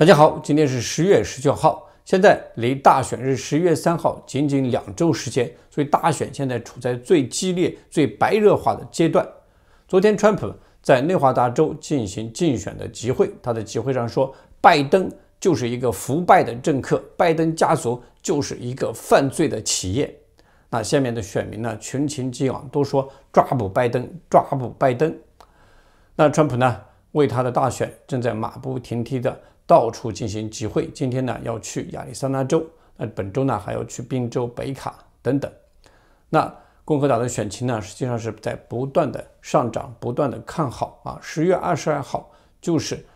大家好，今天是十月十九号，现在离大选日十月三号仅仅两周时间，所以大选现在处在最激烈、最白热化的阶段。昨天，川普在内华达州进行竞选的集会，他在集会上说：“拜登就是一个腐败的政客，拜登家族就是一个犯罪的企业。”那下面的选民呢，群情激昂，都说抓捕拜登，抓捕拜登。那川普呢，为他的大选正在马不停蹄的。到处进行集会，今天呢要去亚利桑那州，那本周呢还要去宾州、北卡等等。那共和党的选情呢，实际上是在不断的上涨，不断的看好啊。十月二十二号就是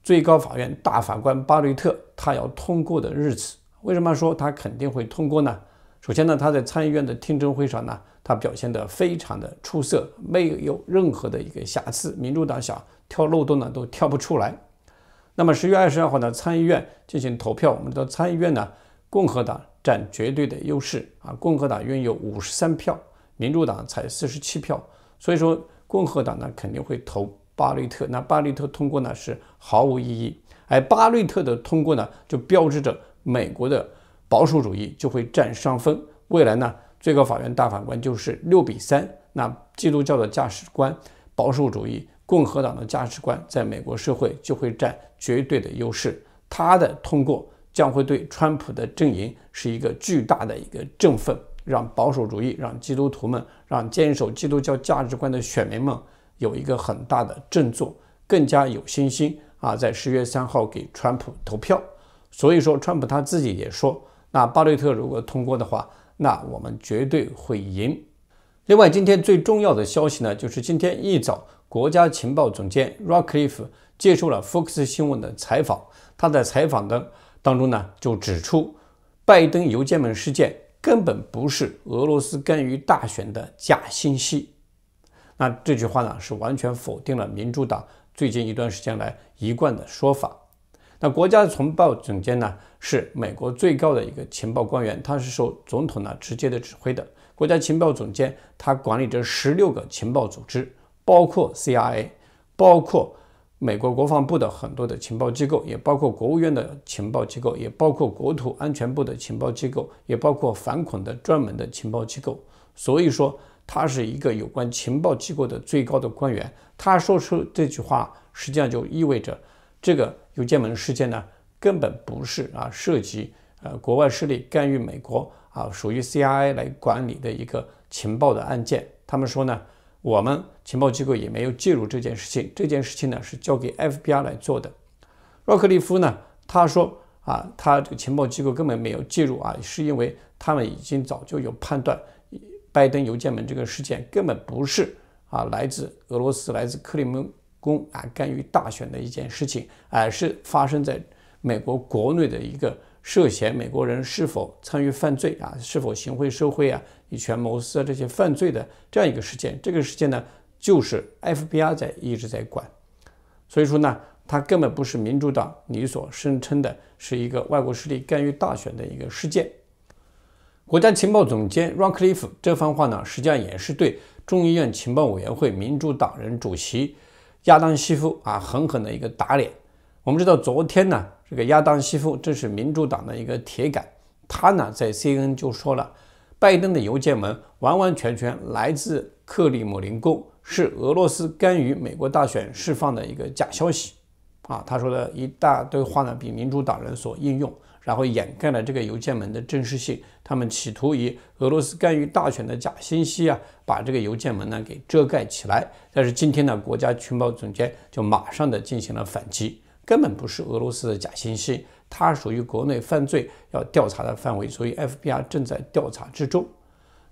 最高法院大法官巴雷特他要通过的日子。为什么说他肯定会通过呢？首先呢，他在参议院的听证会上呢，他表现的非常的出色，没有任何的一个瑕疵，民主党想跳漏洞呢都跳不出来。那么十月二十二号呢，参议院进行投票。我们知道参议院呢，共和党占绝对的优势啊，共和党拥有五十三票，民主党才四十七票。所以说，共和党呢肯定会投巴雷特。那巴雷特通过呢是毫无意义，而巴雷特的通过呢，就标志着美国的保守主义就会占上风。未来呢，最高法院大法官就是六比三，那基督教的价值观，保守主义。共和党的价值观在美国社会就会占绝对的优势。它的通过将会对川普的阵营是一个巨大的一个振奋，让保守主义、让基督徒们、让坚守基督教价值观的选民们有一个很大的振作，更加有信心啊，在十月三号给川普投票。所以说，川普他自己也说，那巴雷特如果通过的话，那我们绝对会赢。另外，今天最重要的消息呢，就是今天一早。国家情报总监 r o c k i f 接受了 Fox 新闻的采访，他在采访的当中呢，就指出，拜登邮件门事件根本不是俄罗斯干预大选的假信息。那这句话呢，是完全否定了民主党最近一段时间来一贯的说法。那国家情报总监呢，是美国最高的一个情报官员，他是受总统呢直接的指挥的。国家情报总监他管理着十六个情报组织。包括 CIA，包括美国国防部的很多的情报机构，也包括国务院的情报机构，也包括国土安全部的情报机构，也包括反恐的专门的情报机构。所以说，他是一个有关情报机构的最高的官员。他说出这句话，实际上就意味着这个邮件门事件呢，根本不是啊涉及呃国外势力干预美国啊，属于 CIA 来管理的一个情报的案件。他们说呢。我们情报机构也没有介入这件事情，这件事情呢是交给 FBI 来做的。洛克利夫呢，他说啊，他这个情报机构根本没有介入啊，是因为他们已经早就有判断，拜登邮件门这个事件根本不是啊来自俄罗斯、来自克里姆公啊干预大选的一件事情，而是发生在美国国内的一个。涉嫌美国人是否参与犯罪啊？是否行贿受贿啊？以权谋私啊？这些犯罪的这样一个事件，这个事件呢，就是 FBI 在一直在管。所以说呢，它根本不是民主党你所声称的是一个外国势力干预大选的一个事件。国家情报总监 r o c Kliff 这番话呢，实际上也是对众议院情报委员会民主党人主席亚当西夫啊狠狠的一个打脸。我们知道昨天呢。这个亚当西夫正是民主党的一个铁杆，他呢在 CNN 就说了，拜登的邮件门完完全全来自克里姆林宫，是俄罗斯干预美国大选释放的一个假消息。啊，他说的一大堆话呢，被民主党人所应用，然后掩盖了这个邮件门的真实性。他们企图以俄罗斯干预大选的假信息啊，把这个邮件门呢给遮盖起来。但是今天呢，国家情报总监就马上的进行了反击。根本不是俄罗斯的假信息，它属于国内犯罪要调查的范围，所以 FBI 正在调查之中。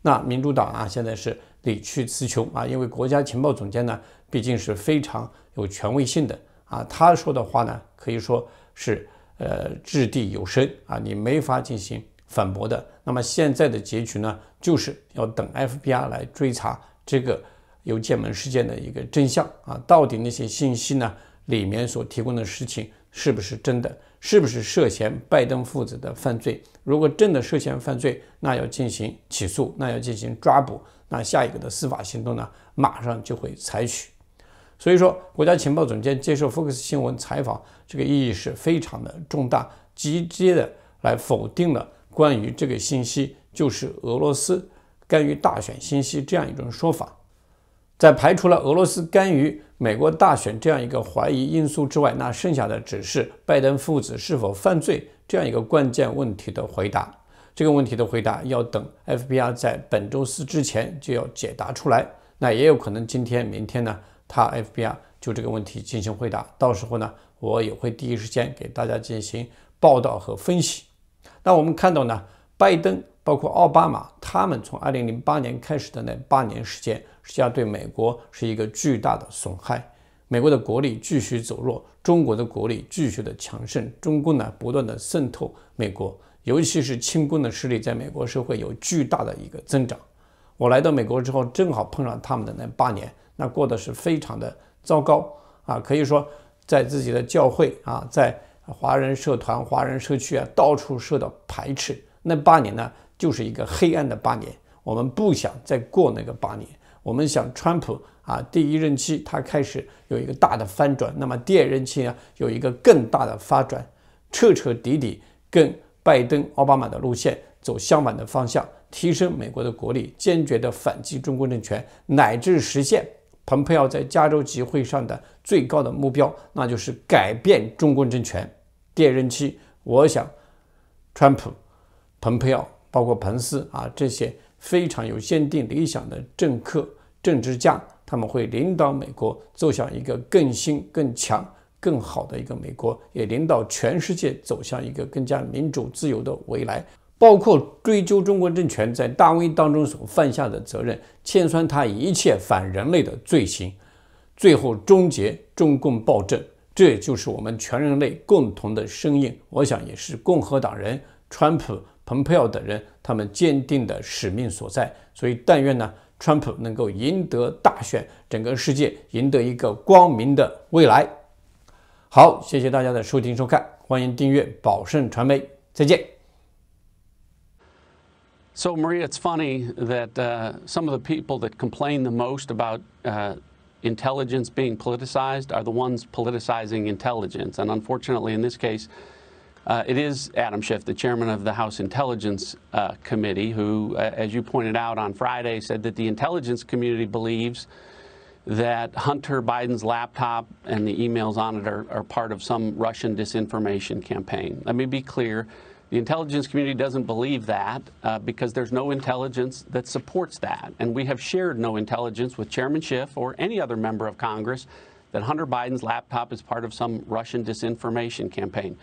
那民主党啊，现在是理屈词穷啊，因为国家情报总监呢，毕竟是非常有权威性的啊，他说的话呢，可以说是呃掷地有声啊，你没法进行反驳的。那么现在的结局呢，就是要等 FBI 来追查这个邮件门事件的一个真相啊，到底那些信息呢？里面所提供的事情是不是真的？是不是涉嫌拜登父子的犯罪？如果真的涉嫌犯罪，那要进行起诉，那要进行抓捕，那下一个的司法行动呢？马上就会采取。所以说，国家情报总监接受福克斯新闻采访，这个意义是非常的重大，直接的来否定了关于这个信息就是俄罗斯干预大选信息这样一种说法，在排除了俄罗斯干预。美国大选这样一个怀疑因素之外，那剩下的只是拜登父子是否犯罪这样一个关键问题的回答。这个问题的回答要等 FBI 在本周四之前就要解答出来。那也有可能今天、明天呢，他 FBI 就这个问题进行回答。到时候呢，我也会第一时间给大家进行报道和分析。那我们看到呢，拜登包括奥巴马，他们从2008年开始的那八年时间。实际上对美国是一个巨大的损害。美国的国力继续走弱，中国的国力继续的强盛。中共呢，不断的渗透美国，尤其是清共的势力在美国社会有巨大的一个增长。我来到美国之后，正好碰上他们的那八年，那过得是非常的糟糕啊！可以说，在自己的教会啊，在华人社团、华人社区啊，到处受到排斥。那八年呢，就是一个黑暗的八年。我们不想再过那个八年。我们想，川普啊，第一任期他开始有一个大的翻转，那么第二任期呢，有一个更大的发展，彻彻底底跟拜登、奥巴马的路线走相反的方向，提升美国的国力，坚决的反击中共政权，乃至实现蓬佩奥在加州集会上的最高的目标，那就是改变中共政权。第二任期，我想，川普、蓬佩奥，包括彭斯啊，这些非常有坚定理想的政客。政治家他们会领导美国走向一个更新、更强、更好的一个美国，也领导全世界走向一个更加民主、自由的未来。包括追究中国政权在大瘟当中所犯下的责任，清算他一切反人类的罪行，最后终结中共暴政。这就是我们全人类共同的声音。我想也是共和党人、川普、蓬佩奥等人他们坚定的使命所在。所以，但愿呢。川普能够赢得大选，整个世界赢得一个光明的未来。好，谢谢大家的收听收看，欢迎订阅宝盛传媒，再见。So Maria, it's funny that uh, some of the people that complain the most about uh, intelligence being politicized are the ones politicizing intelligence, and unfortunately, in this case. Uh, it is Adam Schiff, the chairman of the House Intelligence uh, Committee, who, uh, as you pointed out on Friday, said that the intelligence community believes that Hunter Biden's laptop and the emails on it are, are part of some Russian disinformation campaign. Let me be clear. The intelligence community doesn't believe that uh, because there's no intelligence that supports that. And we have shared no intelligence with Chairman Schiff or any other member of Congress that Hunter Biden's laptop is part of some Russian disinformation campaign.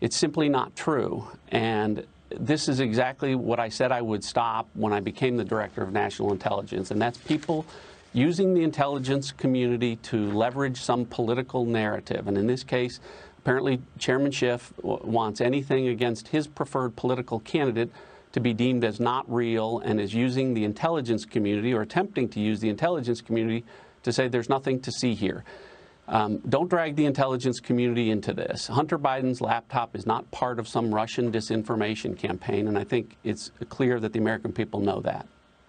It's simply not true. And this is exactly what I said I would stop when I became the director of national intelligence, and that's people using the intelligence community to leverage some political narrative. And in this case, apparently Chairman Schiff wants anything against his preferred political candidate to be deemed as not real and is using the intelligence community or attempting to use the intelligence community to say there's nothing to see here. Um, don't drag the intelligence community into this. Hunter Biden's laptop is not part of some Russian disinformation campaign, and I think it's clear that the American people know that.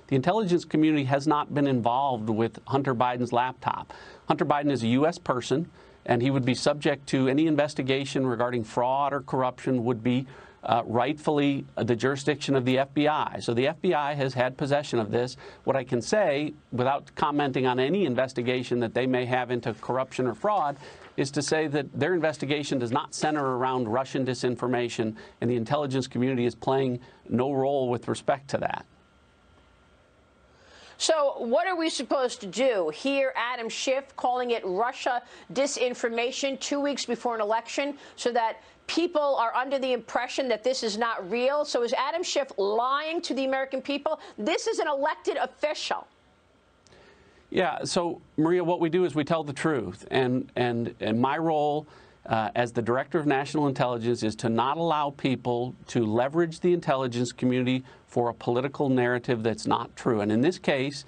The intelligence community has not been involved with Hunter Biden's laptop. Hunter Biden is a U.S. person, and he would be subject to any investigation regarding fraud or corruption, would be uh, rightfully uh, the jurisdiction of the FBI. So the FBI has had possession of this. What I can say, without commenting on any investigation that they may have into corruption or fraud, is to say that their investigation does not center around Russian disinformation, and the intelligence community is playing no role with respect to that. So, what are we supposed to do? Here, Adam Schiff calling it Russia disinformation two weeks before an election so that people are under the impression that this is not real. So, is Adam Schiff lying to the American people? This is an elected official. Yeah, so Maria, what we do is we tell the truth. And, and, and my role uh, as the Director of National Intelligence is to not allow people to leverage the intelligence community for a political narrative that's not true. And in this case,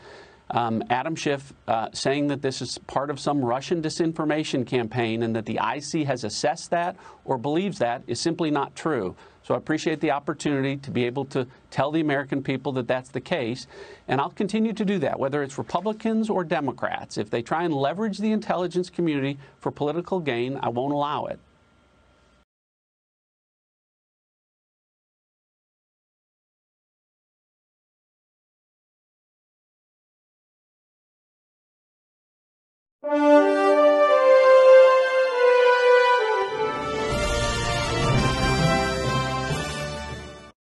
um, Adam Schiff uh, saying that this is part of some Russian disinformation campaign and that the IC has assessed that or believes that is simply not true. So I appreciate the opportunity to be able to tell the American people that that's the case. And I'll continue to do that, whether it's Republicans or Democrats. If they try and leverage the intelligence community for political gain, I won't allow it. Música